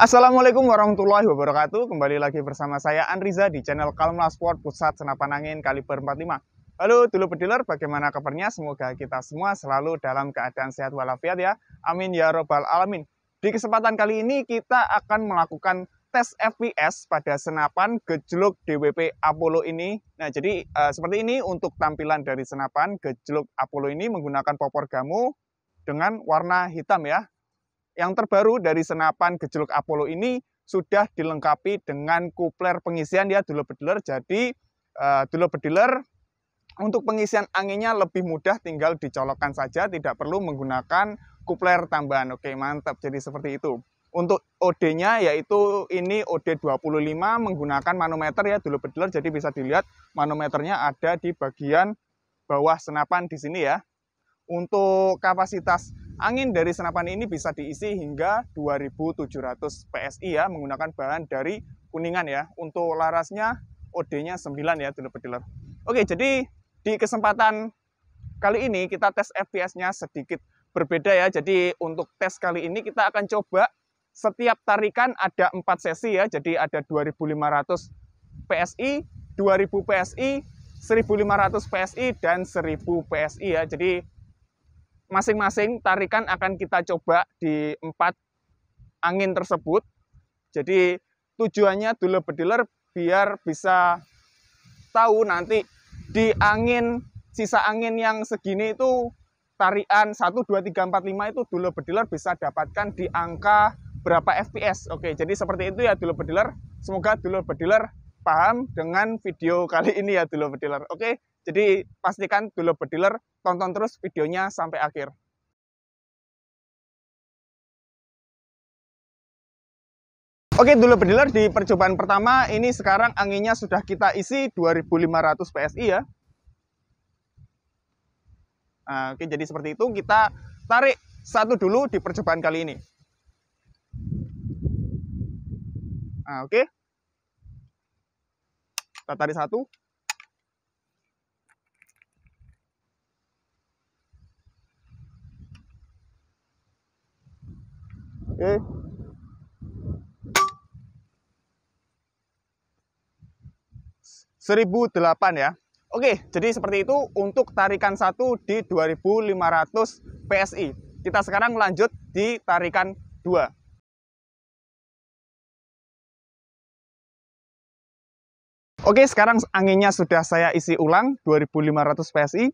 Assalamualaikum warahmatullahi wabarakatuh. Kembali lagi bersama saya Anriza di channel Kalmla Sport Pusat Senapan Angin Kaliber 45. Halo dulu pediler, bagaimana kabarnya? Semoga kita semua selalu dalam keadaan sehat walafiat ya. Amin ya robbal alamin. Di kesempatan kali ini kita akan melakukan tes FPS pada senapan gejluk DWP Apollo ini. Nah, jadi eh, seperti ini untuk tampilan dari senapan gejluk Apollo ini menggunakan popor gamu dengan warna hitam ya. Yang terbaru dari senapan gejluk Apollo ini sudah dilengkapi dengan kupler pengisian ya dulu bediler. Jadi uh, eh, dulu bediler untuk pengisian anginnya lebih mudah tinggal dicolokkan saja tidak perlu menggunakan kupler tambahan. Oke, mantap. Jadi seperti itu. Untuk OD-nya yaitu ini OD25 menggunakan manometer ya dulu bediler jadi bisa dilihat manometernya ada di bagian bawah senapan di sini ya. Untuk kapasitas Angin dari senapan ini bisa diisi hingga 2700 PSI ya menggunakan bahan dari kuningan ya. Untuk larasnya OD-nya 9 ya dealer-dealer. Oke, jadi di kesempatan kali ini kita tes FPS-nya sedikit berbeda ya. Jadi untuk tes kali ini kita akan coba setiap tarikan ada 4 sesi ya. Jadi ada 2500 PSI, 2000 PSI, 1500 PSI dan 1000 PSI ya. Jadi masing-masing tarikan akan kita coba di empat angin tersebut. Jadi tujuannya dulu bediler biar bisa tahu nanti di angin sisa angin yang segini itu tarian 1 2 3 4 5 itu dulu bediler bisa dapatkan di angka berapa FPS. Oke, jadi seperti itu ya dulu bediler. Semoga dulu bediler paham dengan video kali ini ya dulu bediler. Oke, jadi pastikan dulu bediler tonton terus videonya sampai akhir. Oke, dulu bediler di percobaan pertama ini sekarang anginnya sudah kita isi 2500 PSI ya. Nah, oke, jadi seperti itu kita tarik satu dulu di percobaan kali ini. Nah, oke kita nah, tarik satu oke seribu delapan ya Oke, jadi seperti itu untuk tarikan satu di 2500 PSI. Kita sekarang lanjut di tarikan dua. Oke, sekarang anginnya sudah saya isi ulang 2500 PSI.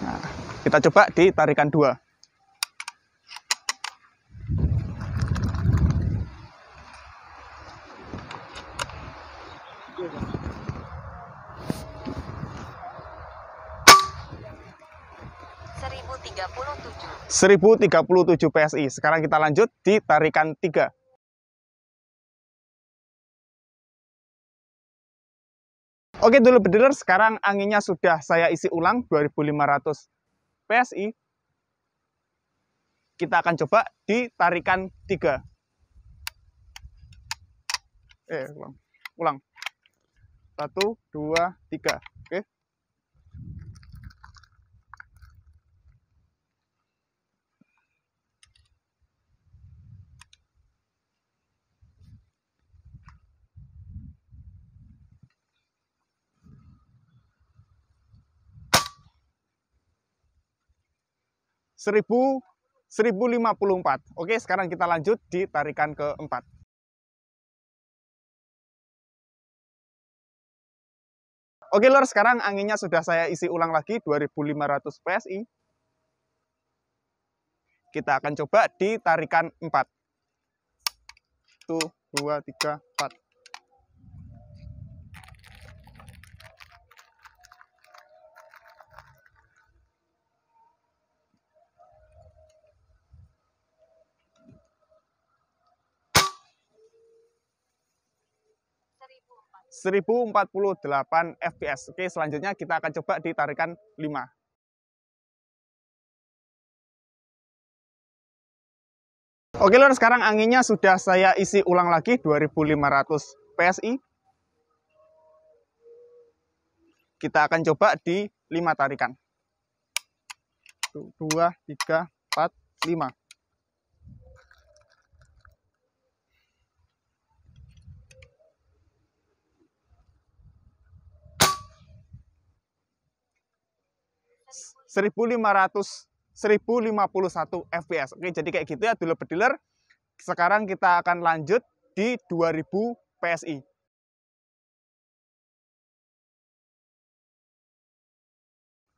Nah, kita coba di tarikan 2. Seribu tiga puluh tujuh PSI. Sekarang kita lanjut di tarikan tiga. Oke dulu bener sekarang anginnya sudah saya isi ulang 2500 PSI. Kita akan coba ditarikan tiga. Eh, ulang. Ulang. Satu, dua, tiga. 1000 1054. Oke, sekarang kita lanjut di tarikan keempat. Oke lor, sekarang anginnya sudah saya isi ulang lagi 2500 PSI. Kita akan coba di tarikan 4. 1, 2, 3, 4. 1048 fps. Oke, selanjutnya kita akan coba di tarikan 5. Oke lor, sekarang anginnya sudah saya isi ulang lagi 2500 PSI. Kita akan coba di 5 tarikan. 2, 3, 4, 5. 1500 1051 fps. Oke, jadi kayak gitu ya dulu pediler. Sekarang kita akan lanjut di 2000 PSI.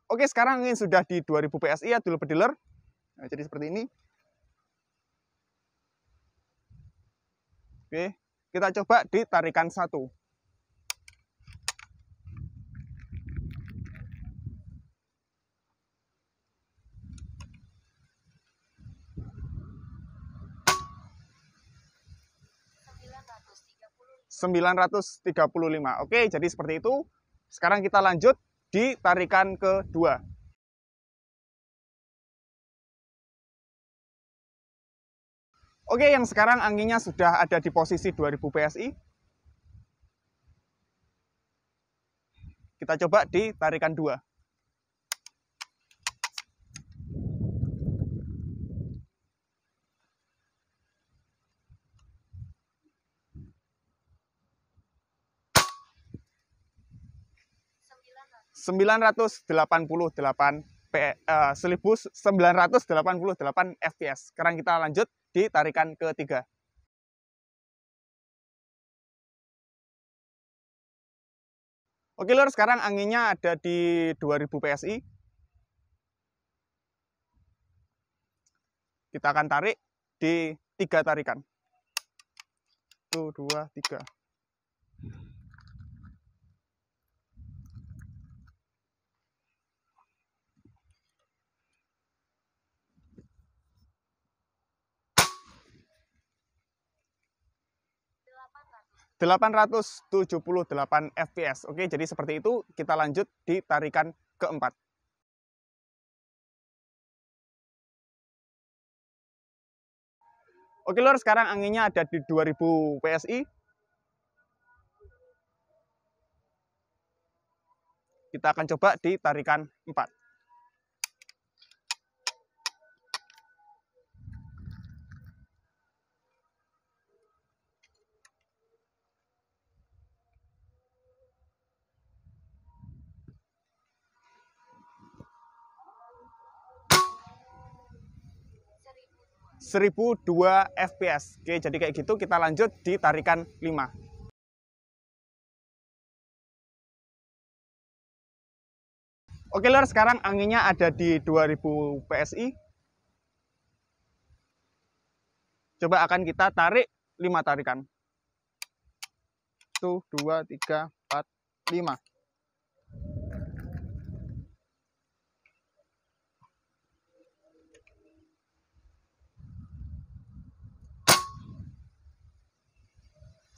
Oke, sekarang ini sudah di 2000 PSI ya dulu pediler. Nah, jadi seperti ini. Oke, kita coba di tarikan satu. 935. Oke, jadi seperti itu. Sekarang kita lanjut di tarikan kedua. Oke, yang sekarang anginnya sudah ada di posisi 2000 PSI. Kita coba di tarikan 2. 988 P, uh, 1988 fps. Sekarang kita lanjut di tarikan ketiga. Oke lur, sekarang anginnya ada di 2000 PSI. Kita akan tarik di tiga tarikan. Satu, dua, tiga. 878 fps. Oke, jadi seperti itu kita lanjut di tarikan keempat. Oke lor, sekarang anginnya ada di 2000 PSI. Kita akan coba di tarikan 4. 1002 fps. Oke, jadi kayak gitu kita lanjut di tarikan 5. Oke lor, sekarang anginnya ada di 2000 PSI. Coba akan kita tarik 5 tarikan. 1, 2, 3, 4, 5.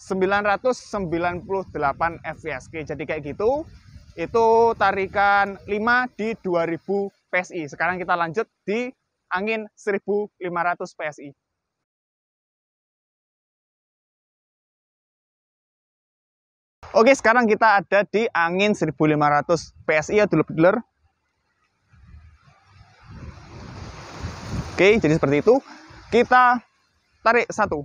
998 FPSK. Jadi kayak gitu, itu tarikan 5 di 2000 PSI. Sekarang kita lanjut di angin 1500 PSI. Oke, sekarang kita ada di angin 1500 PSI ya dulu pedler. Oke, jadi seperti itu. Kita tarik satu.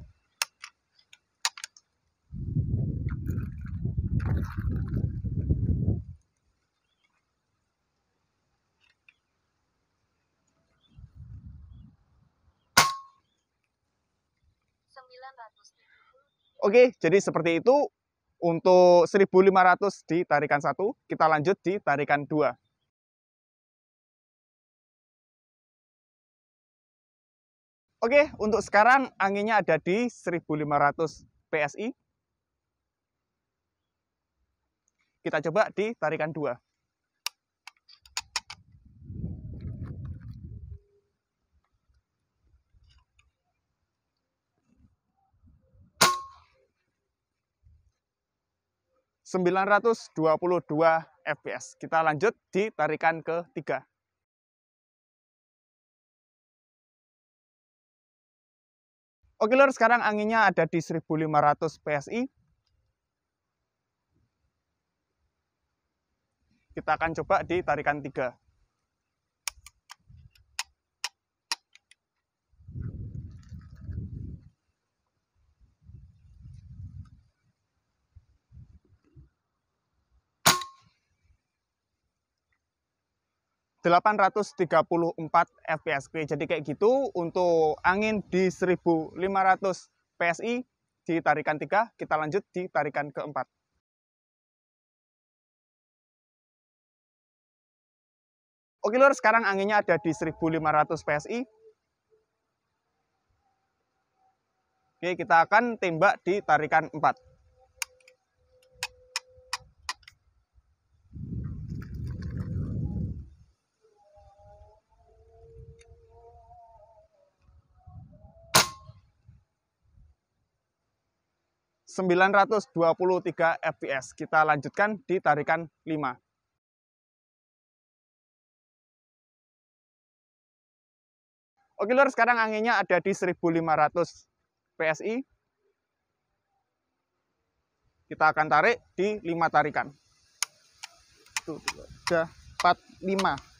Oke, jadi seperti itu untuk 1500 di tarikan 1, kita lanjut di tarikan 2. Oke, untuk sekarang anginnya ada di 1500 PSI. Kita coba di tarikan 2. 922 fps. Kita lanjut di tarikan ketiga. Oke lor, sekarang anginnya ada di 1500 PSI. Kita akan coba di tarikan 3. 834 FPSQ. Jadi kayak gitu untuk angin di 1500 PSI di tarikan 3, kita lanjut di tarikan keempat. Oke lur, sekarang anginnya ada di 1500 PSI. Oke, kita akan tembak di tarikan 4. 923 fps. Kita lanjutkan di tarikan 5. Oke lur, sekarang anginnya ada di 1500 PSI. Kita akan tarik di 5 tarikan. 1, 2, 3, 4, 5.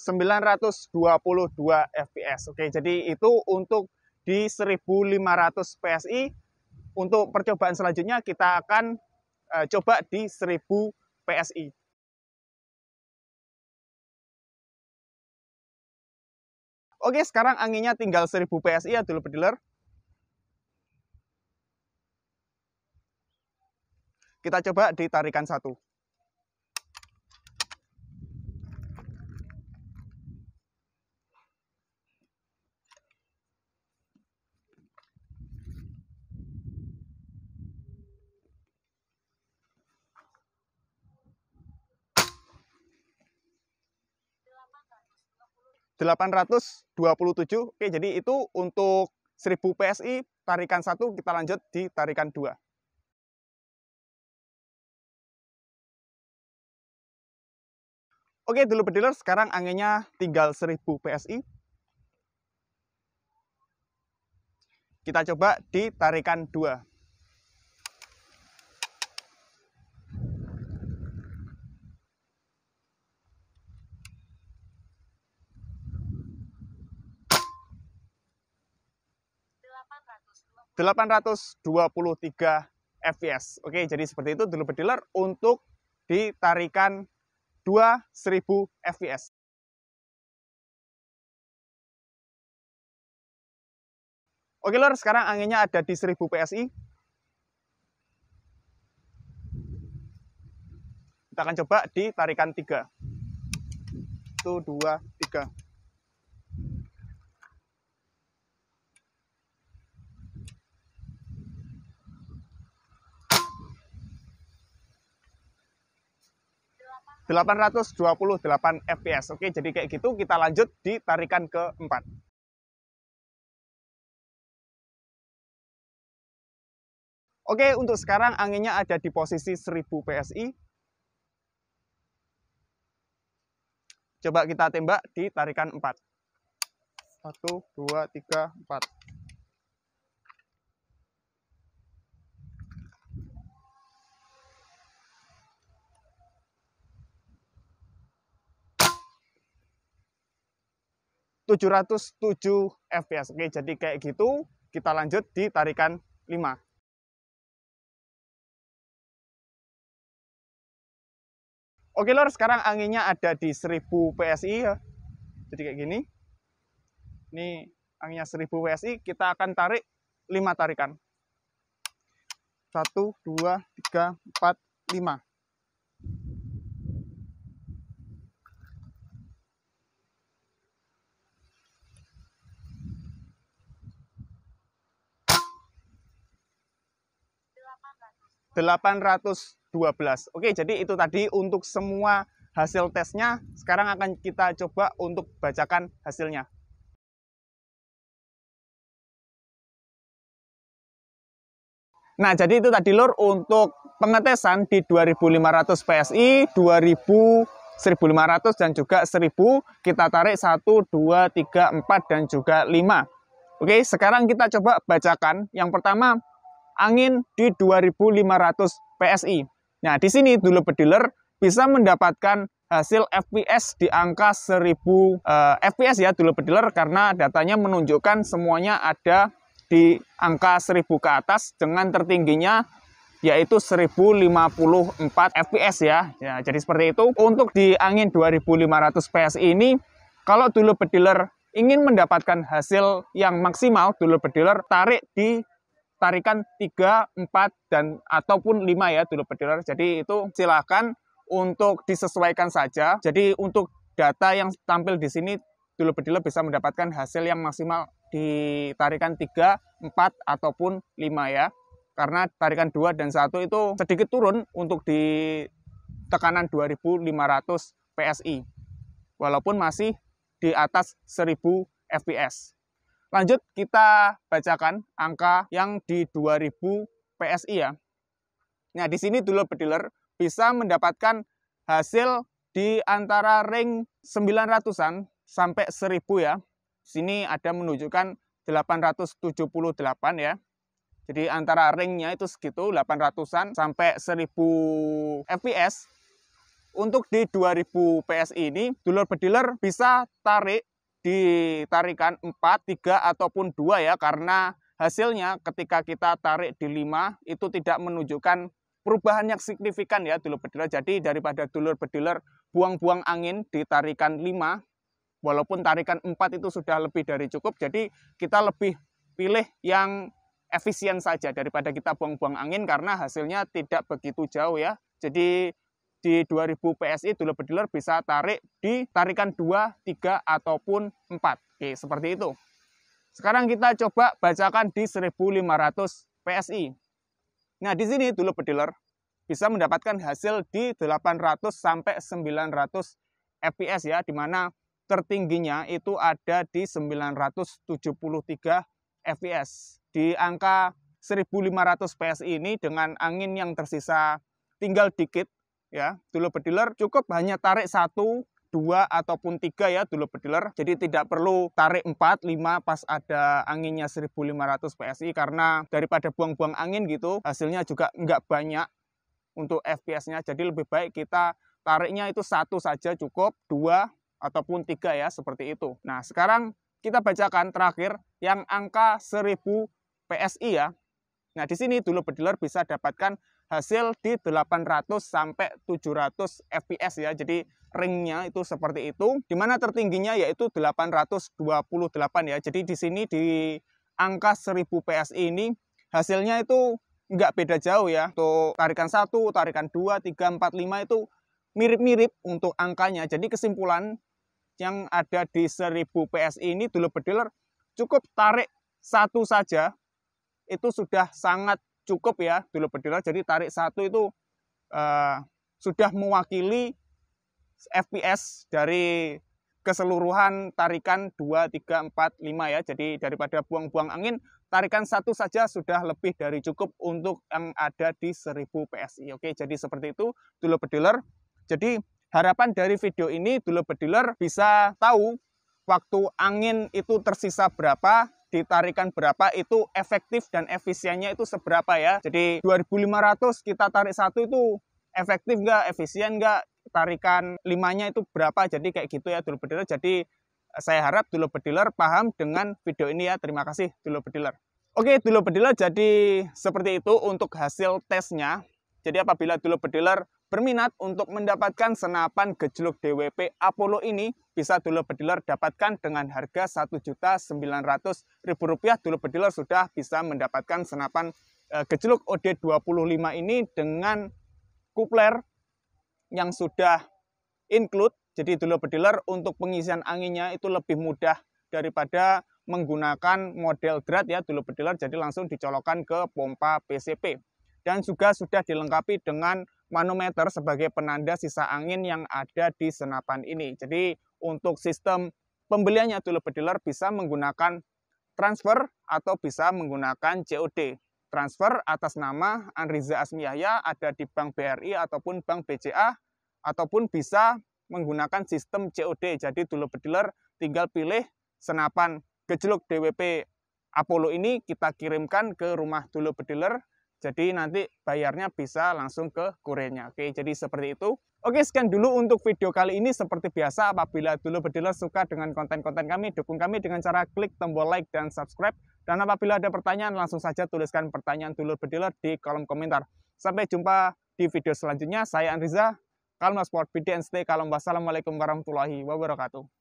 922 fps. Oke, jadi itu untuk di 1500 PSI. Untuk percobaan selanjutnya kita akan uh, coba di 1000 PSI. Oke, sekarang anginnya tinggal 1000 PSI ya dulu pediler. Kita coba ditarikan satu. 827. Oke, jadi itu untuk 1000 PSI tarikan 1 kita lanjut di tarikan 2. Oke, dulu bediler sekarang anginnya tinggal 1000 PSI. Kita coba di tarikan 2. 823 FPS. Oke, jadi seperti itu dulu bediler untuk ditarikan 2000 FPS. Oke lor, sekarang anginnya ada di 1000 PSI. Kita akan coba ditarikan 3. 1, 2, 3. 828 fps. Oke, jadi kayak gitu kita lanjut di tarikan keempat. Oke, untuk sekarang anginnya ada di posisi 1000 PSI. Coba kita tembak di tarikan 4. 1, 2, 3, 4. 707 fps. Ya. Oke, jadi kayak gitu. Kita lanjut di tarikan 5. Oke lor, sekarang anginnya ada di 1000 PSI ya. Jadi kayak gini. Ini anginnya 1000 PSI, kita akan tarik 5 tarikan. 1, 2, 3, 4, 5. 812. Oke, jadi itu tadi untuk semua hasil tesnya. Sekarang akan kita coba untuk bacakan hasilnya. Nah, jadi itu tadi lur untuk pengetesan di 2500 PSI, 2000 1500 dan juga 1000 kita tarik 1 2 3 4 dan juga 5. Oke, sekarang kita coba bacakan. Yang pertama angin di 2500 PSI. Nah, di sini dulu pediler bisa mendapatkan hasil FPS di angka 1000 eh, FPS ya dulu pediler karena datanya menunjukkan semuanya ada di angka 1000 ke atas dengan tertingginya yaitu 1054 fps ya. ya jadi seperti itu untuk di angin 2500 psi ini kalau dulu pediler ingin mendapatkan hasil yang maksimal dulu pediler tarik di tarikan 3, 4, dan ataupun 5 ya dulu pediler. Jadi itu silahkan untuk disesuaikan saja. Jadi untuk data yang tampil di sini dulu pediler bisa mendapatkan hasil yang maksimal di tarikan 3, 4, ataupun 5 ya. Karena tarikan 2 dan 1 itu sedikit turun untuk di tekanan 2500 PSI. Walaupun masih di atas 1000 FPS. Lanjut kita bacakan angka yang di 2000 PSI ya. Nah, di sini dulu pediler bisa mendapatkan hasil di antara ring 900-an sampai 1000 ya. Sini ada menunjukkan 878 ya. Jadi antara ringnya itu segitu 800-an sampai 1000 FPS. Untuk di 2000 PSI ini, dulur pediler bisa tarik ditarikan 4, 3 ataupun 2 ya karena hasilnya ketika kita tarik di 5 itu tidak menunjukkan perubahan yang signifikan ya dulur bediler. Jadi daripada dulur bediler buang-buang angin ditarikan 5 walaupun tarikan 4 itu sudah lebih dari cukup. Jadi kita lebih pilih yang efisien saja daripada kita buang-buang angin karena hasilnya tidak begitu jauh ya. Jadi di 2000 PSI dulu bediler bisa tarik di tarikan 2, 3, ataupun 4. Oke, seperti itu. Sekarang kita coba bacakan di 1500 PSI. Nah, di sini dulu bediler bisa mendapatkan hasil di 800 sampai 900 FPS ya, di mana tertingginya itu ada di 973 FPS. Di angka 1500 PSI ini dengan angin yang tersisa tinggal dikit ya dulu bediler cukup hanya tarik satu dua ataupun tiga ya dulu bediler jadi tidak perlu tarik empat lima pas ada anginnya 1500 PSI karena daripada buang-buang angin gitu hasilnya juga nggak banyak untuk FPS-nya jadi lebih baik kita tariknya itu satu saja cukup dua ataupun tiga ya seperti itu nah sekarang kita bacakan terakhir yang angka 1000 PSI ya nah di sini dulu bediler bisa dapatkan hasil di 800 sampai 700 fps ya. Jadi ringnya itu seperti itu. Di mana tertingginya yaitu 828 ya. Jadi di sini di angka 1000 PSI ini hasilnya itu nggak beda jauh ya. Untuk tarikan 1, tarikan 2, 3, 4, 5 itu mirip-mirip untuk angkanya. Jadi kesimpulan yang ada di 1000 PSI ini dulu bediler cukup tarik satu saja itu sudah sangat cukup ya dulu pediler. jadi tarik satu itu uh, sudah mewakili FPS dari keseluruhan tarikan 2, 3, 4, 5 ya. Jadi daripada buang-buang angin, tarikan satu saja sudah lebih dari cukup untuk yang ada di 1000 PSI. Oke, jadi seperti itu dulu pediler. Jadi harapan dari video ini dulu pediler bisa tahu waktu angin itu tersisa berapa, ditarikan berapa itu efektif dan efisiennya itu seberapa ya. Jadi 2500 kita tarik satu itu efektif nggak, efisien nggak, tarikan limanya itu berapa, jadi kayak gitu ya dulu bediler. Jadi eh, saya harap dulu bediler paham dengan video ini ya. Terima kasih dulu bediler. Oke, dulu bediler jadi seperti itu untuk hasil tesnya. Jadi apabila dulu bediler berminat untuk mendapatkan senapan gejluk DWP Apollo ini bisa dulu pediler dapatkan dengan harga Rp1.900.000 dulu pediler sudah bisa mendapatkan senapan eh, gejluk OD25 ini dengan kupler yang sudah include jadi dulu pediler untuk pengisian anginnya itu lebih mudah daripada menggunakan model drat ya dulu pediler jadi langsung dicolokkan ke pompa PCP dan juga sudah dilengkapi dengan manometer sebagai penanda sisa angin yang ada di senapan ini. Jadi untuk sistem pembeliannya tulip dealer bisa menggunakan transfer atau bisa menggunakan COD. Transfer atas nama Anriza Asmiyahya ada di Bank BRI ataupun Bank BCA ataupun bisa menggunakan sistem COD. Jadi dulu dealer tinggal pilih senapan gejluk DWP Apollo ini kita kirimkan ke rumah dulu pediler. Jadi nanti bayarnya bisa langsung ke kurirnya. Oke, jadi seperti itu. Oke, sekian dulu untuk video kali ini. Seperti biasa, apabila dulu berdealer suka dengan konten-konten kami, dukung kami dengan cara klik tombol like dan subscribe. Dan apabila ada pertanyaan, langsung saja tuliskan pertanyaan dulu berdealer di kolom komentar. Sampai jumpa di video selanjutnya. Saya Andriza, Kalma Sport, BD Stay Wassalamualaikum warahmatullahi wabarakatuh.